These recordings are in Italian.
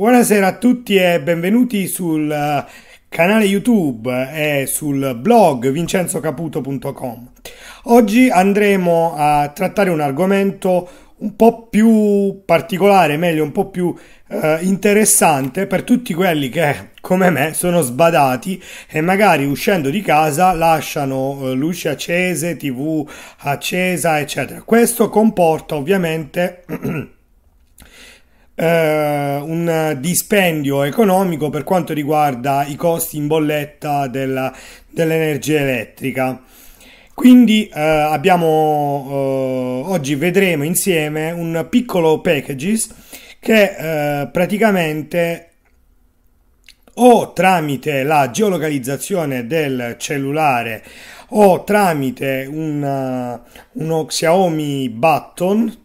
Buonasera a tutti e benvenuti sul eh, canale YouTube e sul blog vincenzocaputo.com. Oggi andremo a trattare un argomento un po' più particolare, meglio un po' più eh, interessante per tutti quelli che, come me, sono sbadati e magari uscendo di casa lasciano eh, luci accese, tv accesa, eccetera. Questo comporta ovviamente eh, un dispendio economico per quanto riguarda i costi in bolletta della, dell'energia elettrica. Quindi eh, abbiamo, eh, oggi vedremo insieme un piccolo packages che eh, praticamente o tramite la geolocalizzazione del cellulare o tramite una, uno Xiaomi Button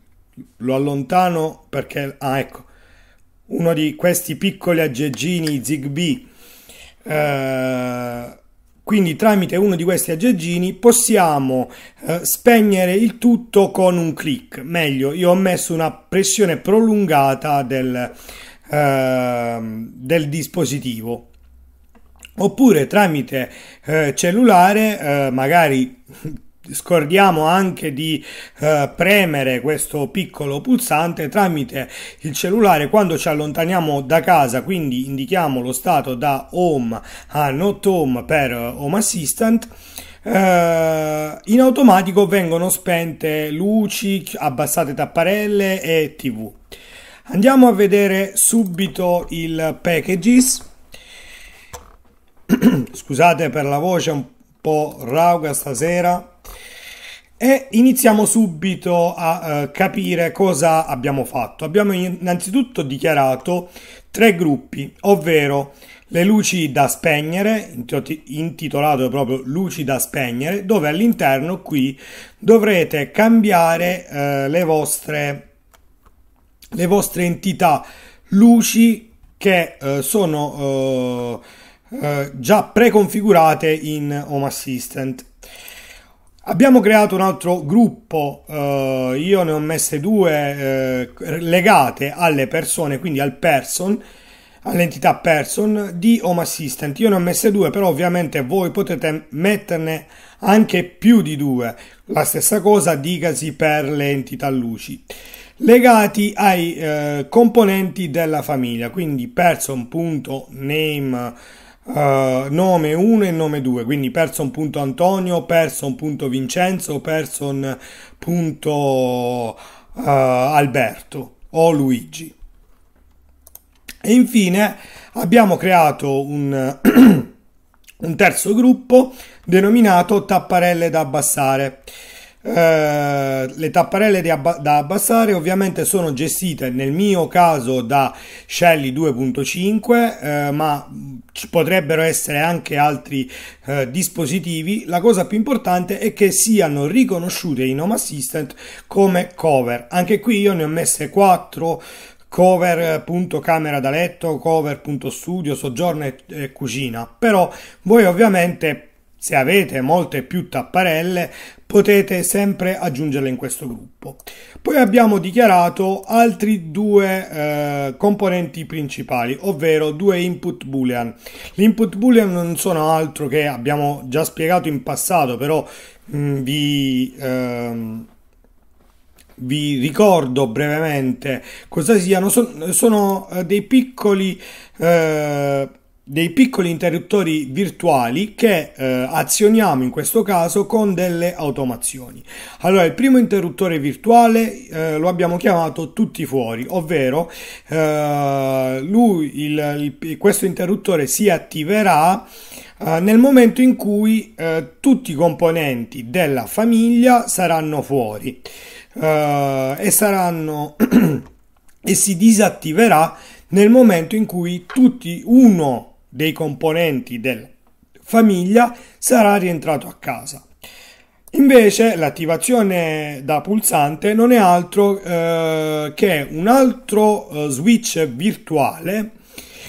lo allontano perché, ah ecco, uno di questi piccoli aggeggini Zigbee, eh, quindi tramite uno di questi aggeggini possiamo eh, spegnere il tutto con un clic, meglio io ho messo una pressione prolungata del, eh, del dispositivo oppure tramite eh, cellulare eh, magari scordiamo anche di eh, premere questo piccolo pulsante tramite il cellulare quando ci allontaniamo da casa quindi indichiamo lo stato da home a not home per eh, home assistant eh, in automatico vengono spente luci abbassate tapparelle e tv andiamo a vedere subito il packages scusate per la voce un po' rauca stasera e iniziamo subito a eh, capire cosa abbiamo fatto. Abbiamo innanzitutto dichiarato tre gruppi, ovvero le luci da spegnere, intitolato proprio luci da spegnere, dove all'interno qui dovrete cambiare eh, le, vostre, le vostre entità luci che eh, sono eh, eh, già preconfigurate in Home Assistant. Abbiamo creato un altro gruppo, eh, io ne ho messe due eh, legate alle persone, quindi al person, all'entità person di Home Assistant. Io ne ho messe due, però ovviamente voi potete metterne anche più di due. La stessa cosa dicasi per le entità luci. Legati ai eh, componenti della famiglia, quindi person.name uh, nome 1 e nome 2, quindi perso perso perso un un punto punto Antonio, Vincenzo, person.antonio, person.vincenzo, eh, Alberto o Luigi. E infine abbiamo creato un, un terzo gruppo denominato tapparelle da abbassare. Eh, le tapparelle abba- da abbassare ovviamente sono gestite nel mio caso da Shelly 2.5 eh, ma ci potrebbero essere anche altri eh, dispositivi la cosa più importante è che siano riconosciute in Home Assistant come cover anche qui io ne ho messe 4 cover eh, camera da letto cover studio soggiorno e cucina però voi ovviamente se avete molte più tapparelle potete sempre aggiungerle in questo gruppo. Poi abbiamo dichiarato altri due eh, componenti principali, ovvero due input boolean. L'input boolean non sono altro che abbiamo già spiegato in passato, però mh, mm, vi... Ehm, vi ricordo brevemente cosa siano, sono, eh, dei piccoli eh, dei piccoli interruttori virtuali che eh, azioniamo in questo caso con delle automazioni. Allora, il primo interruttore virtuale eh, lo abbiamo chiamato tutti fuori, ovvero eh, lui, il, il, questo interruttore si attiverà eh, nel momento in cui eh, tutti i componenti della famiglia saranno fuori eh, e saranno e si disattiverà nel momento in cui tutti uno dei componenti della famiglia sarà rientrato a casa. Invece l'attivazione da pulsante non è altro eh, che un altro eh, switch virtuale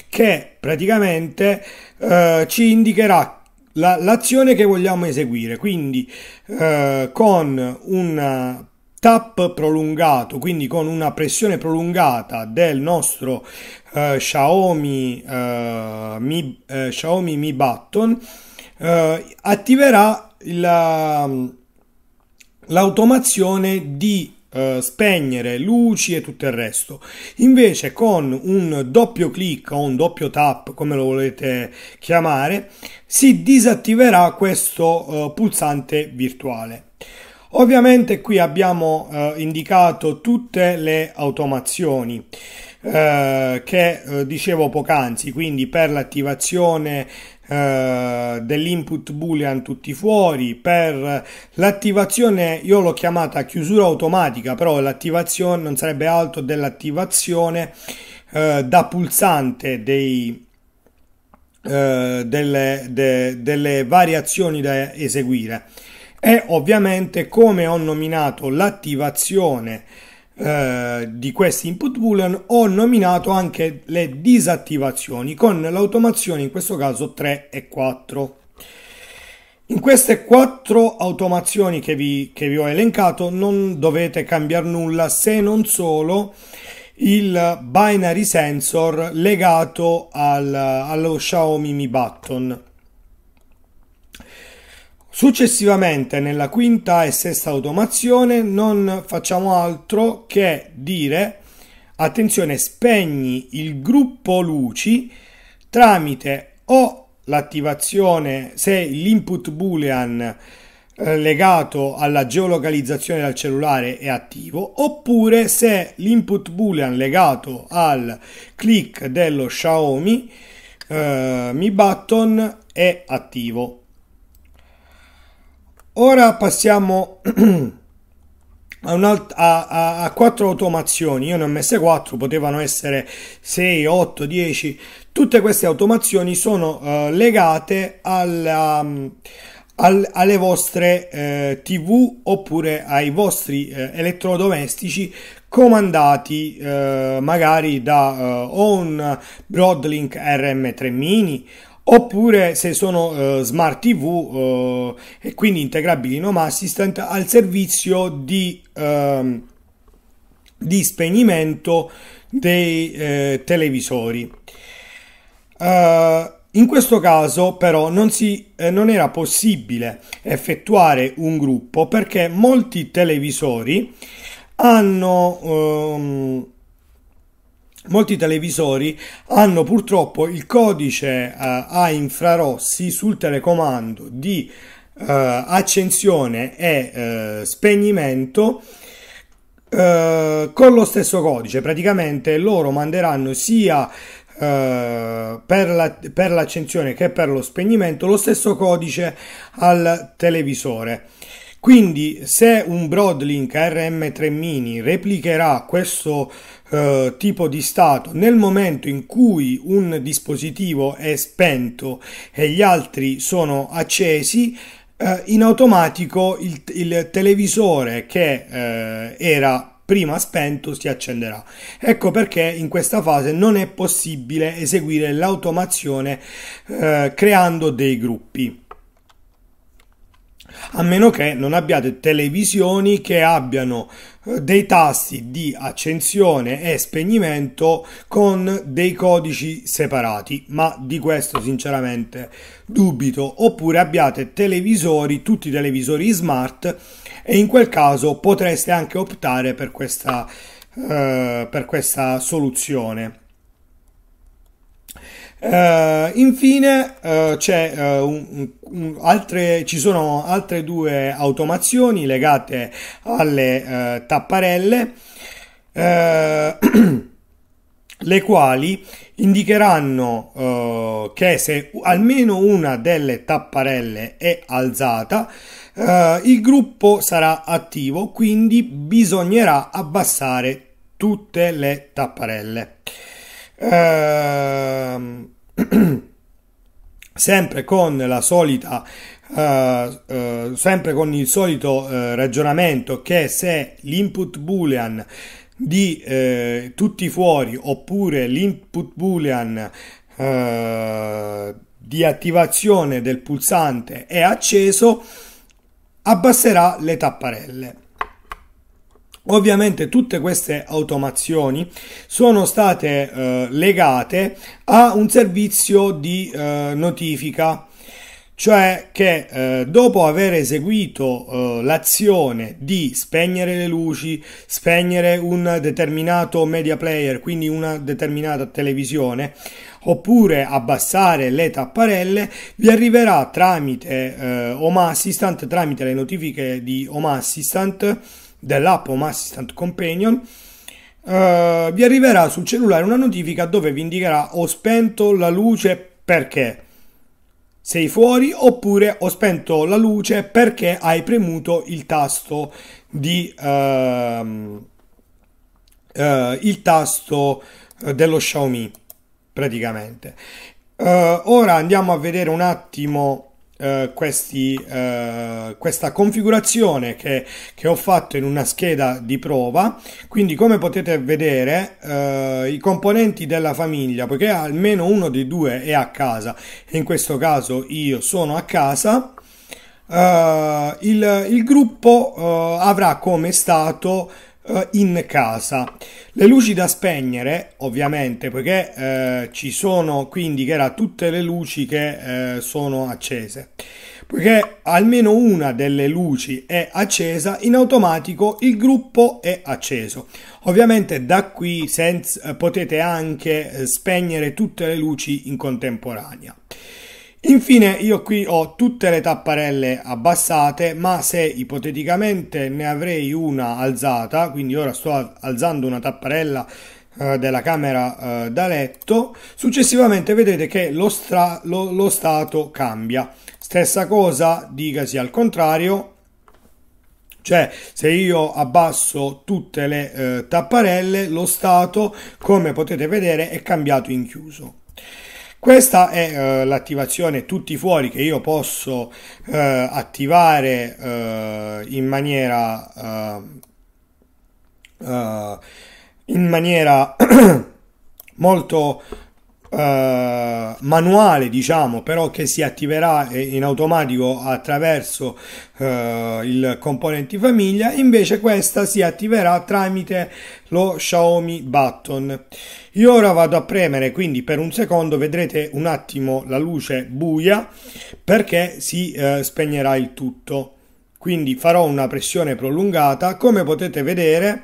che praticamente eh, ci indicherà la, l'azione che vogliamo eseguire. Quindi eh, con un tap prolungato, quindi con una pressione prolungata del nostro eh, Xiaomi, eh, Mi, eh, Xiaomi Mi Button, eh, attiverà la, mm, l'automazione di eh, spegnere luci e tutto il resto. Invece con un doppio clic o un doppio tap, come lo volete chiamare, si disattiverà questo uh, pulsante virtuale. Ovviamente qui abbiamo eh, indicato tutte le automazioni eh, che eh, dicevo poc'anzi, quindi per l'attivazione eh, dell'input boolean tutti fuori per l'attivazione io l'ho chiamata chiusura automatica però l'attivazione non sarebbe altro dell'attivazione eh, da pulsante dei eh, delle, de, delle variazioni da eseguire e ovviamente come ho nominato l'attivazione eh, di questi input boolean ho nominato anche le disattivazioni con l'automazione in questo caso 3 e 4 in queste quattro automazioni che vi, che vi ho elencato non dovete cambiare nulla se non solo il binary sensor legato al, allo Xiaomi Mi Button Successivamente nella quinta e sesta automazione non facciamo altro che dire attenzione spegni il gruppo luci tramite o l'attivazione se l'input boolean eh, legato alla geolocalizzazione del cellulare è attivo oppure se l'input boolean legato al click dello Xiaomi eh, Mi Button è attivo Ora passiamo a, a, a, 4 automazioni. Io ne ho messe quattro potevano essere 6, 8, 10. Tutte queste automazioni sono uh, legate alla, mm, al, alle vostre eh, TV oppure ai vostri eh, elettrodomestici comandati eh, magari da eh, o un Broadlink RM3 mini oppure se sono eh, smart TV eh, e quindi integrabili in home assistant al servizio di, eh, di spegnimento dei eh, televisori. Eh, in questo caso però non, si, eh, non era possibile effettuare un gruppo perché molti televisori hanno ehm, molti televisori hanno purtroppo il codice eh, a infrarossi sul telecomando di eh, accensione e eh, spegnimento eh, con lo stesso codice praticamente loro manderanno sia Uh, per, la, per, l'accensione che per lo spegnimento lo stesso codice al televisore. Quindi se un Broadlink RM3 Mini replicherà questo codice, eh, tipo di stato nel momento in cui un dispositivo è spento e gli altri sono accesi eh, in automatico il, il televisore che eh, era prima spento si accenderà. Ecco perché in questa fase non è possibile eseguire l'automazione eh, creando dei gruppi a meno che non abbiate televisioni che abbiano eh, dei tasti di accensione e spegnimento con dei codici separati, ma di questo sinceramente dubito, oppure abbiate televisori, tutti i televisori smart e in quel caso potreste anche optare per questa, eh, per questa soluzione. Uh, infine uh, uh, un, un, altre, ci sono altre due automazioni legate alle tapparelle, le quali indicheranno che se almeno una delle tapparelle è alzata, il gruppo sarà attivo, quindi bisognerà abbassare tutte le tapparelle. Ehm, sempre con la solita Uh, uh, sempre con il solito uh, ragionamento che se l'input boolean di tutti fuori oppure l'input boolean di attivazione del pulsante è acceso abbasserà le tapparelle Ovviamente tutte queste automazioni sono state eh, legate a un servizio di eh, notifica, cioè che eh, dopo aver eseguito eh, l'azione di spegnere le luci, spegnere un determinato media player, quindi una determinata televisione, oppure abbassare le tapparelle, vi arriverà tramite Home eh, Assistant, tramite le notifiche di Home Assistant, dell'app Home Assistant Companion, eh, vi arriverà sul cellulare una notifica dove vi indicherà ho spento la luce perché sei fuori oppure ho spento la luce perché hai premuto il tasto di... Eh, eh, il tasto dello Xiaomi praticamente. Uh, ora andiamo a vedere un attimo Uh, questi, uh, questa configurazione che, che, ho fatto in una scheda di prova. Quindi, come potete vedere, uh, i componenti della famiglia, poiché almeno uno dei due è a casa, e in questo caso io sono a casa. il, il gruppo avrà come stato eh, in casa. Le luci da spegnere, ovviamente, poiché eh, ci sono quindi che era tutte le luci che eh, sono accese. Poiché almeno una delle luci è accesa, in automatico il gruppo è acceso. Ovviamente da qui senz- eh, potete anche eh, spegnere tutte le luci in contemporanea. Infine io qui ho tutte le tapparelle abbassate ma se ipoteticamente ne avrei una alzata, quindi ora sto alzando una tapparella eh, della camera eh, da letto, successivamente vedete che lo, lo, lo stato cambia. Stessa cosa, dicasi al contrario, cioè se io abbasso tutte le eh, tapparelle lo stato come potete vedere è cambiato in chiuso questa è eh, l'attivazione tutti fuori che io posso eh, attivare eh, in maniera eh, eh, in maniera molto eh, manuale diciamo però che si attiverà in automatico attraverso eh, il componenti famiglia invece questa si attiverà tramite lo Xiaomi button io ora vado a premere quindi per un secondo vedrete un attimo la luce buia perché si eh, spegnerà il tutto quindi farò una pressione prolungata come potete vedere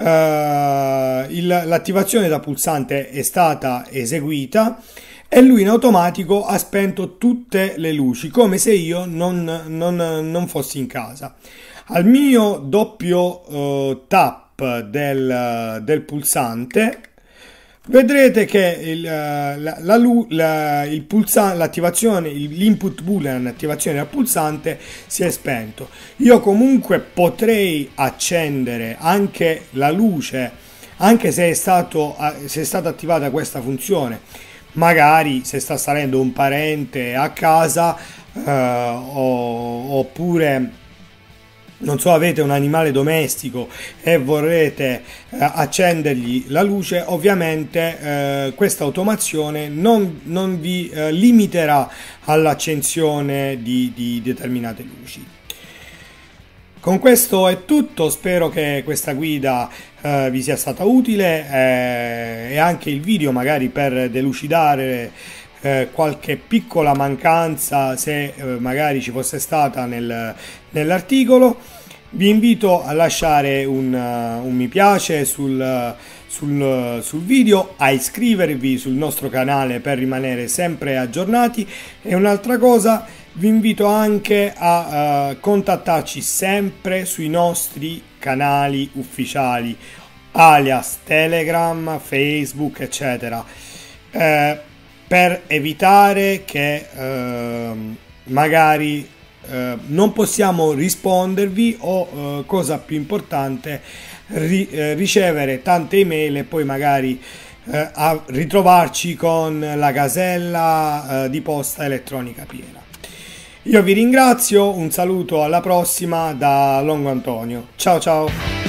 eh, il, l'attivazione da pulsante è stata eseguita e lui in automatico ha spento tutte le luci, come se io non, non, non fossi in casa. Al mio doppio eh, tap del, del pulsante vedrete che il, eh, la, la, la, il pulsante, l'attivazione, l'input boolean, l'attivazione del pulsante si è spento. Io comunque potrei accendere anche la luce, anche se è, stato, se è stata attivata questa funzione. Magari se sta salendo un parente a casa eh, o, oppure non so, avete un animale domestico e vorrete eh, accendergli la luce, ovviamente eh, questa automazione non, non vi eh, limiterà all'accensione di, di determinate luci. Con questo è tutto, spero che questa guida eh, vi sia stata utile eh, e anche il video magari per delucidare eh, qualche piccola mancanza se eh, magari ci fosse stata nel, nell'articolo. Vi invito a lasciare un, uh, un mi piace sul, sul, uh, sul, video, a iscrivervi sul nostro canale per rimanere sempre aggiornati e un'altra cosa vi invito anche a uh, contattarci sempre sui nostri canali ufficiali alias Telegram, Facebook eccetera. Eh, per evitare che eh, magari eh, non possiamo rispondervi o eh, cosa più importante ri, eh, ricevere tante email e poi magari eh, a ritrovarci con la casella eh, di posta elettronica piena. Io vi ringrazio, un saluto alla prossima da Longo Antonio. Ciao ciao!